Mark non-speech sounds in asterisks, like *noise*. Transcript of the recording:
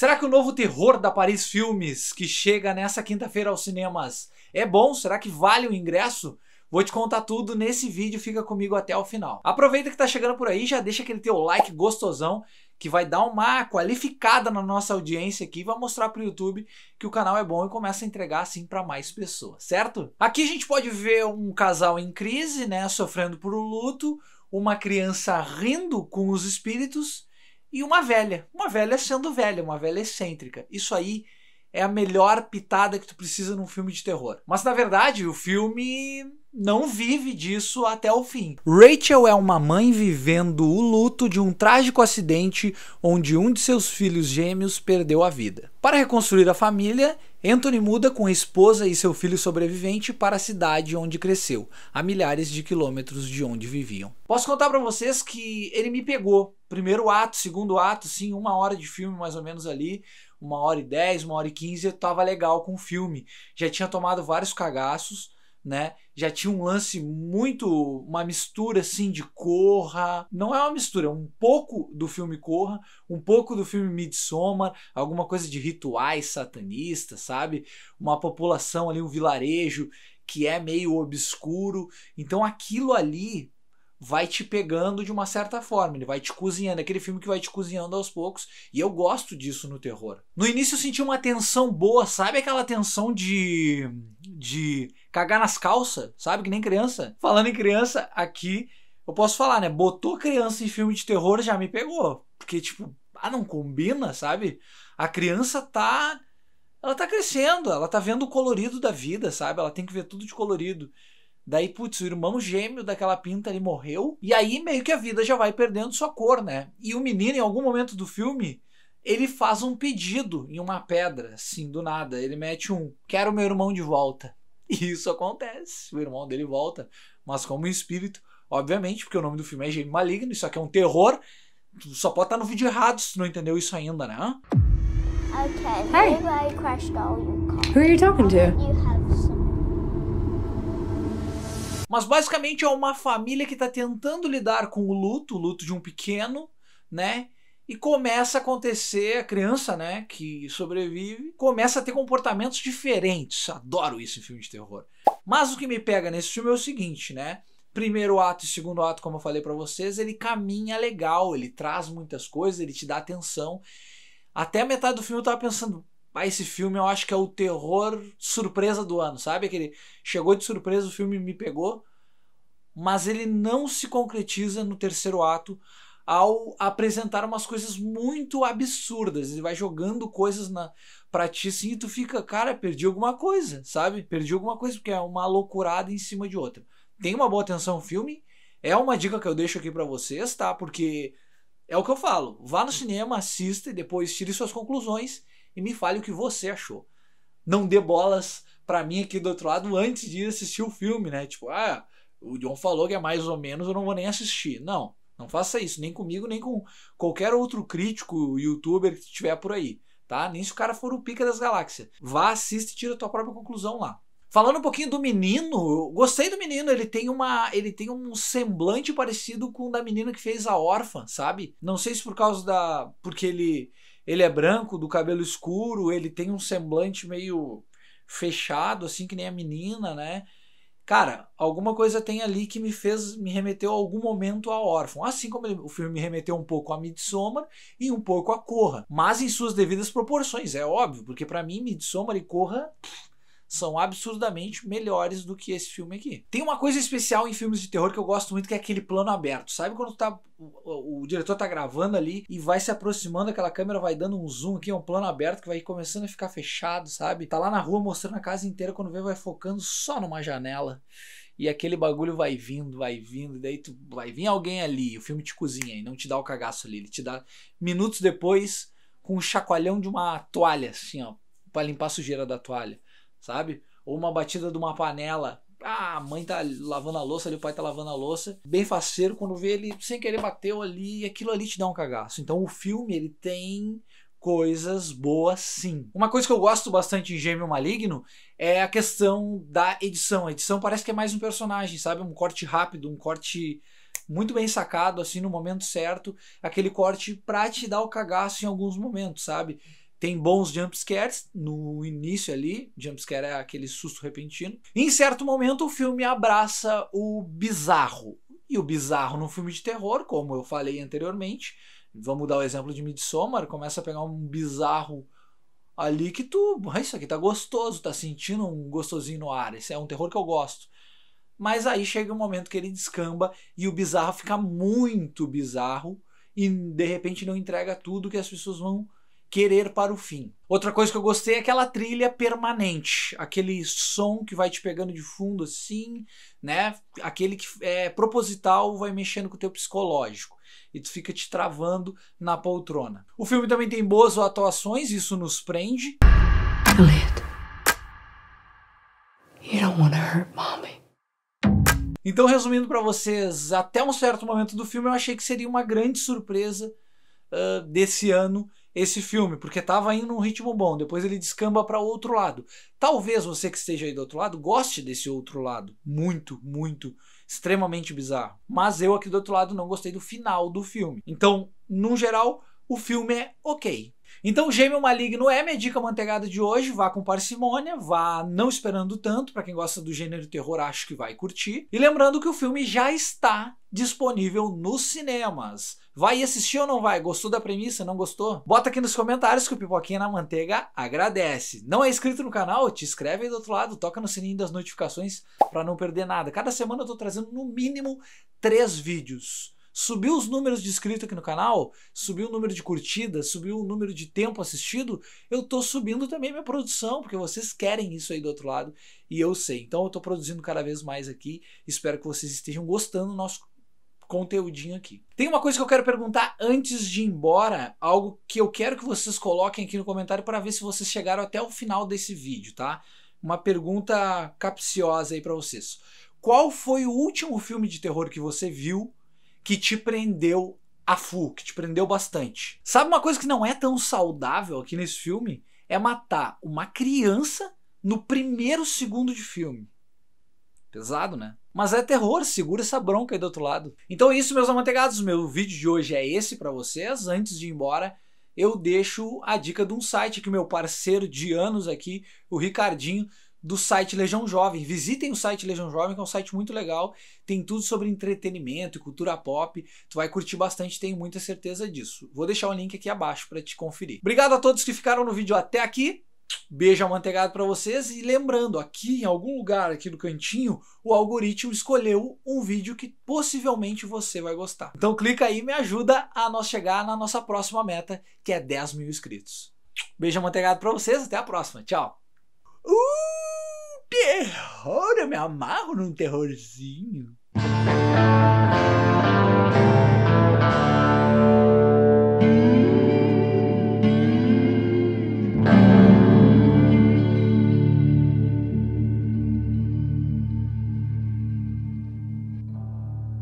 Será que o novo terror da Paris Filmes, que chega nessa quinta-feira aos cinemas, é bom? Será que vale o ingresso? Vou te contar tudo nesse vídeo, fica comigo até o final. Aproveita que tá chegando por aí, já deixa aquele teu like gostosão, que vai dar uma qualificada na nossa audiência aqui, vai mostrar pro YouTube que o canal é bom e começa a entregar assim para mais pessoas, certo? Aqui a gente pode ver um casal em crise, né, sofrendo por um luto, uma criança rindo com os espíritos e uma velha. Uma velha sendo velha, uma velha excêntrica. Isso aí é a melhor pitada que tu precisa num filme de terror. Mas na verdade, o filme não vive disso até o fim. Rachel é uma mãe vivendo o luto de um trágico acidente onde um de seus filhos gêmeos perdeu a vida. Para reconstruir a família, Anthony muda com a esposa e seu filho sobrevivente para a cidade onde cresceu, a milhares de quilômetros de onde viviam. Posso contar para vocês que ele me pegou. Primeiro ato, segundo ato, sim, uma hora de filme mais ou menos ali, uma hora e dez, uma hora e quinze, eu tava legal com o filme. Já tinha tomado vários cagaços, né? Já tinha um lance muito uma mistura assim de Corra, não é uma mistura, é um pouco do filme Corra, um pouco do filme Midsommar, alguma coisa de rituais satanistas, sabe? Uma população ali, um vilarejo que é meio obscuro. Então aquilo ali vai te pegando de uma certa forma, ele vai te cozinhando, é aquele filme que vai te cozinhando aos poucos, e eu gosto disso no terror. No início eu senti uma tensão boa, sabe aquela tensão de de cagar nas calças, sabe? Que nem criança. Falando em criança, aqui eu posso falar, né? Botou criança em filme de terror já me pegou. Porque, tipo, ah, não combina, sabe? A criança tá. Ela tá crescendo, ela tá vendo o colorido da vida, sabe? Ela tem que ver tudo de colorido. Daí, putz, o irmão gêmeo daquela pinta ele morreu. E aí meio que a vida já vai perdendo sua cor, né? E o menino, em algum momento do filme, ele faz um pedido em uma pedra, assim, do nada. Ele mete um: Quero meu irmão de volta. *laughs* E isso acontece. O irmão dele volta, mas como um espírito, obviamente, porque o nome do filme é Gêmeo Maligno, isso aqui é um terror. Tu só pode estar no vídeo errado se tu não entendeu isso ainda, né? Okay, hey. crashed all your cars. Who are you talking to? Mas basicamente é uma família que está tentando lidar com o luto, o luto de um pequeno, né? E começa a acontecer, a criança, né, que sobrevive, começa a ter comportamentos diferentes. Adoro isso em filme de terror. Mas o que me pega nesse filme é o seguinte, né? Primeiro ato e segundo ato, como eu falei para vocês, ele caminha legal, ele traz muitas coisas, ele te dá atenção. Até a metade do filme eu tava pensando, ah, esse filme eu acho que é o terror surpresa do ano, sabe? Aquele chegou de surpresa, o filme me pegou, mas ele não se concretiza no terceiro ato, ao apresentar umas coisas muito absurdas. Ele vai jogando coisas na, pra ti assim e tu fica, cara, perdi alguma coisa, sabe? Perdi alguma coisa, porque é uma loucurada em cima de outra. Tem uma boa atenção no filme. É uma dica que eu deixo aqui para vocês, tá? Porque é o que eu falo. Vá no cinema, assista e depois tire suas conclusões e me fale o que você achou. Não dê bolas para mim aqui do outro lado antes de assistir o filme, né? Tipo, ah, o John falou que é mais ou menos, eu não vou nem assistir. Não. Não faça isso, nem comigo, nem com qualquer outro crítico, youtuber que estiver por aí, tá? Nem se o cara for o pica das galáxias. Vá, assiste e tira a tua própria conclusão lá. Falando um pouquinho do menino, gostei do menino, ele tem uma, ele tem um semblante parecido com o da menina que fez a órfã, sabe? Não sei se por causa da porque ele ele é branco, do cabelo escuro, ele tem um semblante meio fechado assim que nem a menina, né? Cara, alguma coisa tem ali que me fez, me remeteu a algum momento a órfão. Assim como ele, o filme me remeteu um pouco a Midsommar e um pouco a Corra. Mas em suas devidas proporções, é óbvio, porque para mim Midsommar e Corra. Pff, são absurdamente melhores do que esse filme aqui. Tem uma coisa especial em filmes de terror que eu gosto muito, que é aquele plano aberto. Sabe quando tá o, o, o, diretor tá gravando ali e vai se aproximando, aquela câmera vai dando um zoom aqui, é um plano aberto que vai começando a ficar fechado, sabe? Tá lá na rua mostrando a casa inteira, quando vê vai focando só numa janela. E aquele bagulho vai vindo, vai vindo, daí tu, vai vir alguém ali, o filme te cozinha e não te dá o cagaço ali, ele te dá minutos depois com um chacoalhão de uma toalha, assim, ó, para limpar a sujeira da toalha sabe? Ou uma batida de uma panela. Ah, a mãe tá lavando a louça ali, o pai tá lavando a louça. Bem faceiro, quando vê ele sem querer bateu ali, aquilo ali te dá um cagaço. Então o filme, ele tem coisas boas sim. Uma coisa que eu gosto bastante em Gêmeo Maligno é a questão da edição. A edição parece que é mais um personagem, sabe? Um corte rápido, um corte muito bem sacado, assim, no momento certo. Aquele corte pra te dar o cagaço em alguns momentos, sabe? Tem bons jumpscares no início ali, jumpscare é aquele susto repentino. Em certo momento o filme abraça o bizarro. E o bizarro num filme de terror, como eu falei anteriormente, vamos dar o exemplo de Midsommar, começa a pegar um bizarro ali que tu, ah, isso aqui tá gostoso, tá sentindo um gostosinho no ar, esse é um terror que eu gosto. Mas aí chega um momento que ele descamba e o bizarro fica muito bizarro e de repente não entrega tudo que as pessoas vão querer para o fim. Outra coisa que eu gostei é aquela trilha permanente, aquele som que vai te pegando de fundo assim, né? Aquele que é proposital, vai mexendo com o teu psicológico e tu fica te travando na poltrona. O filme também tem boas atuações, isso nos prende. Então, resumindo para vocês, até um certo momento do filme eu achei que seria uma grande surpresa uh, desse ano esse filme, porque estava indo num ritmo bom, depois ele descamba para outro lado. Talvez você que esteja aí do outro lado goste desse outro lado, muito, muito, extremamente bizarro. Mas eu aqui do outro lado não gostei do final do filme. Então, no geral, o filme é ok. Então, o gêmeo maligno é minha dica manteigada de hoje. Vá com parcimônia, vá não esperando tanto. Para quem gosta do gênero terror, acho que vai curtir. E lembrando que o filme já está disponível nos cinemas. Vai assistir ou não vai? Gostou da premissa? Não gostou? Bota aqui nos comentários que o Pipoquinha na Manteiga agradece. Não é inscrito no canal? Te inscreve aí do outro lado, toca no sininho das notificações para não perder nada. Cada semana eu tô trazendo no mínimo três vídeos Subiu os números de inscrito aqui no canal, subiu o número de curtidas, subiu o número de tempo assistido, eu tô subindo também minha produção, porque vocês querem isso aí do outro lado, e eu sei. Então eu tô produzindo cada vez mais aqui, espero que vocês estejam gostando do nosso conteúdinho aqui. Tem uma coisa que eu quero perguntar antes de ir embora, algo que eu quero que vocês coloquem aqui no comentário para ver se vocês chegaram até o final desse vídeo, tá? Uma pergunta capciosa aí para vocês. Qual foi o último filme de terror que você viu que te prendeu a full, que te prendeu bastante. Sabe uma coisa que não é tão saudável aqui nesse filme? É matar uma criança no primeiro segundo de filme. Pesado, né? Mas é terror, segura essa bronca aí do outro lado. Então é isso, meus amantegados Meu vídeo de hoje é esse para vocês. Antes de ir embora, eu deixo a dica de um site que meu parceiro de anos aqui, o Ricardinho, do site Legião Jovem. Visitem o site Legião Jovem, que é um site muito legal. Tem tudo sobre entretenimento e cultura pop. Tu vai curtir bastante, tenho muita certeza disso. Vou deixar o link aqui abaixo para te conferir. Obrigado a todos que ficaram no vídeo até aqui. Beijo amanteigado para vocês e lembrando, aqui em algum lugar aqui no cantinho, o algoritmo escolheu um vídeo que possivelmente você vai gostar. Então clica aí e me ajuda a nós chegar na nossa próxima meta, que é 10 mil inscritos. Beijo amanteigado para vocês, até a próxima, tchau! Uh! terror, eu me amarro num terrorzinho.